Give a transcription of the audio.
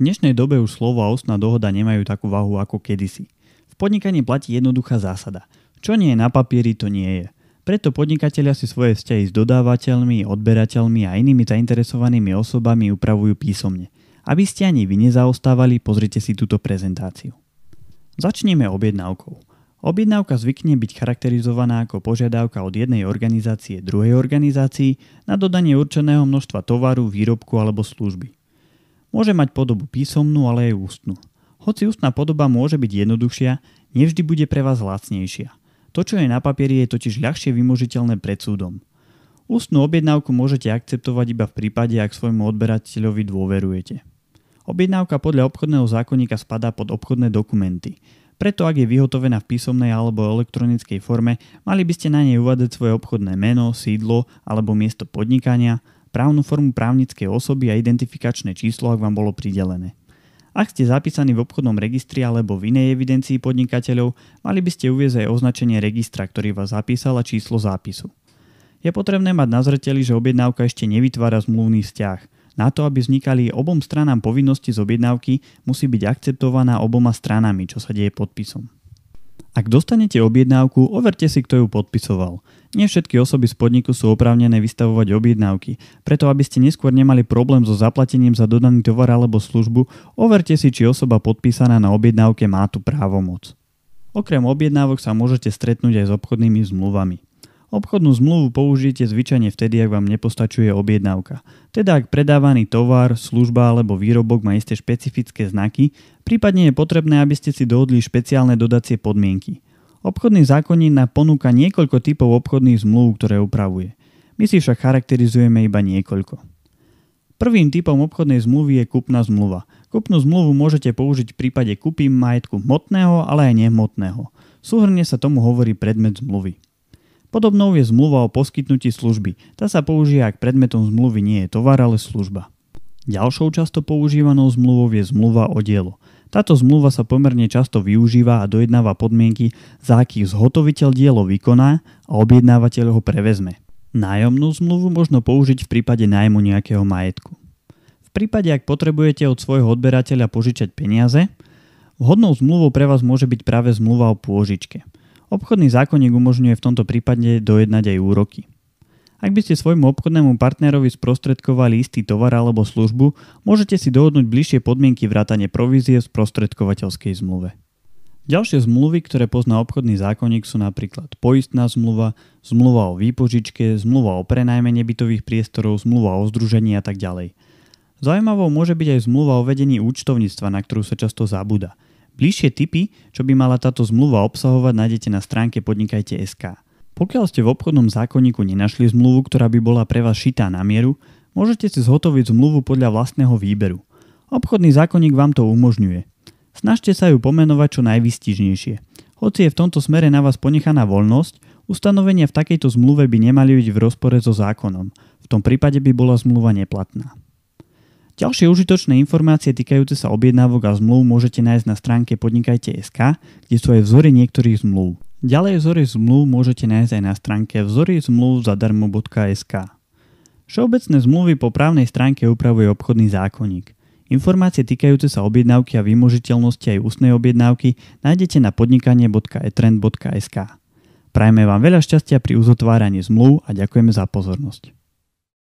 V dnešnej dobe už slovo a ústna dohoda nemajú takú váhu ako kedysi. V podnikaní platí jednoduchá zásada. Čo nie je na papieri, to nie je. Preto podnikatelia si svoje vzťahy s dodávateľmi, odberateľmi a inými zainteresovanými osobami upravujú písomne. Aby ste ani vy nezaostávali, pozrite si túto prezentáciu. Začneme objednávkou. Objednávka zvykne byť charakterizovaná ako požiadavka od jednej organizácie druhej organizácii na dodanie určeného množstva tovaru, výrobku alebo služby. Môže mať podobu písomnú, ale aj ústnu. Hoci ústna podoba môže byť jednoduchšia, nevždy bude pre vás lacnejšia. To, čo je na papieri, je totiž ľahšie vymožiteľné pred súdom. Ústnú objednávku môžete akceptovať iba v prípade, ak svojmu odberateľovi dôverujete. Objednávka podľa obchodného zákonníka spadá pod obchodné dokumenty. Preto ak je vyhotovená v písomnej alebo elektronickej forme, mali by ste na nej uvádzať svoje obchodné meno, sídlo alebo miesto podnikania, právnu formu právnickej osoby a identifikačné číslo, ak vám bolo pridelené. Ak ste zapísaní v obchodnom registri alebo v inej evidencii podnikateľov, mali by ste uviezť aj označenie registra, ktorý vás zapísal a číslo zápisu. Je potrebné mať na zreteli, že objednávka ešte nevytvára zmluvný vzťah. Na to, aby vznikali obom stranám povinnosti z objednávky, musí byť akceptovaná oboma stranami, čo sa deje podpisom. Ak dostanete objednávku, overte si, kto ju podpisoval. Nie všetky osoby z podniku sú oprávnené vystavovať objednávky, preto aby ste neskôr nemali problém so zaplatením za dodaný tovar alebo službu, overte si, či osoba podpísaná na objednávke má tú právomoc. Okrem objednávok sa môžete stretnúť aj s obchodnými zmluvami. Obchodnú zmluvu použijete zvyčajne vtedy, ak vám nepostačuje objednávka. Teda ak predávaný tovar, služba alebo výrobok má isté špecifické znaky, prípadne je potrebné, aby ste si dohodli špeciálne dodacie podmienky. Obchodný zákonník nám ponúka niekoľko typov obchodných zmluv, ktoré upravuje. My si však charakterizujeme iba niekoľko. Prvým typom obchodnej zmluvy je kupná zmluva. Kupnú zmluvu môžete použiť v prípade kúpy majetku hmotného, ale aj nehmotného. Súhrne sa tomu hovorí predmet zmluvy. Podobnou je zmluva o poskytnutí služby. Tá sa používa, ak predmetom zmluvy nie je tovar, ale služba. Ďalšou často používanou zmluvou je zmluva o dielo. Táto zmluva sa pomerne často využíva a dojednáva podmienky, za akých zhotoviteľ dielo vykoná a objednávateľ ho prevezme. Nájomnú zmluvu možno použiť v prípade nájmu nejakého majetku. V prípade, ak potrebujete od svojho odberateľa požičať peniaze, vhodnou zmluvou pre vás môže byť práve zmluva o pôžičke. Obchodný zákonník umožňuje v tomto prípade dojednať aj úroky. Ak by ste svojmu obchodnému partnerovi sprostredkovali istý tovar alebo službu, môžete si dohodnúť bližšie podmienky vrátane provízie v sprostredkovateľskej zmluve. Ďalšie zmluvy, ktoré pozná obchodný zákonník sú napríklad poistná zmluva, zmluva o výpožičke, zmluva o prenajme nebytových priestorov, zmluva o združení a tak ďalej. Zaujímavou môže byť aj zmluva o vedení účtovníctva, na ktorú sa často zabúda – Bližšie typy, čo by mala táto zmluva obsahovať, nájdete na stránke podnikajte.sk. Pokiaľ ste v obchodnom zákonníku nenašli zmluvu, ktorá by bola pre vás šitá na mieru, môžete si zhotoviť zmluvu podľa vlastného výberu. Obchodný zákonník vám to umožňuje. Snažte sa ju pomenovať čo najvystižnejšie. Hoci je v tomto smere na vás ponechaná voľnosť, ustanovenia v takejto zmluve by nemali byť v rozpore so zákonom. V tom prípade by bola zmluva neplatná. Ďalšie užitočné informácie týkajúce sa objednávok a zmluv môžete nájsť na stránke podnikajte.sk, kde sú aj vzory niektorých zmluv. Ďalej vzory zmluv môžete nájsť aj na stránke vzory zmluv zadarmo.sk. Všeobecné zmluvy po právnej stránke upravuje obchodný zákonník. Informácie týkajúce sa objednávky a vymožiteľnosti aj ústnej objednávky nájdete na podnikanie.etrend.sk. Prajme vám veľa šťastia pri uzotváraní zmluv a ďakujeme za pozornosť.